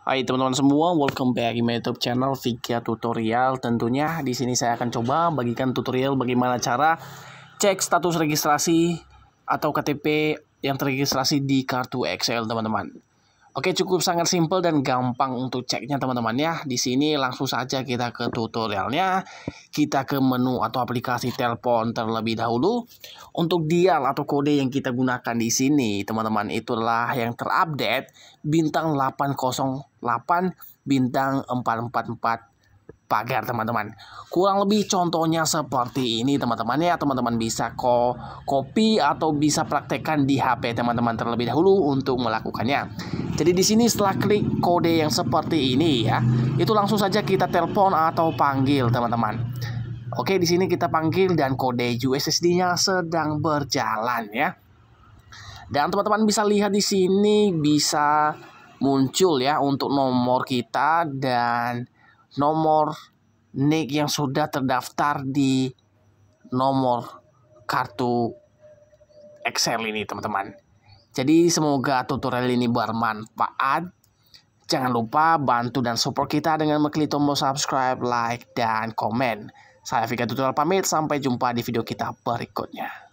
Hai teman-teman semua, welcome back di YouTube channel Vika Tutorial. Tentunya di sini saya akan coba bagikan tutorial bagaimana cara cek status registrasi atau KTP yang terregistrasi di kartu Excel, teman-teman. Oke, cukup sangat simple dan gampang untuk ceknya teman-teman ya. Di sini langsung saja kita ke tutorialnya. Kita ke menu atau aplikasi telepon terlebih dahulu. Untuk dial atau kode yang kita gunakan di sini, teman-teman, itulah yang terupdate bintang 808 bintang 444 pagar teman-teman kurang lebih contohnya seperti ini teman-teman ya teman-teman bisa ko copy atau bisa praktekkan di HP teman-teman terlebih dahulu untuk melakukannya jadi di sini setelah klik kode yang seperti ini ya itu langsung saja kita telepon atau panggil teman-teman Oke di sini kita panggil dan kode USSD-nya sedang berjalan ya dan teman-teman bisa lihat di sini bisa muncul ya untuk nomor kita dan nomor nik yang sudah terdaftar di nomor kartu Excel ini teman-teman. Jadi semoga tutorial ini bermanfaat. Jangan lupa bantu dan support kita dengan mengklik tombol subscribe, like, dan komen. Saya Vika Tutorial pamit, sampai jumpa di video kita berikutnya.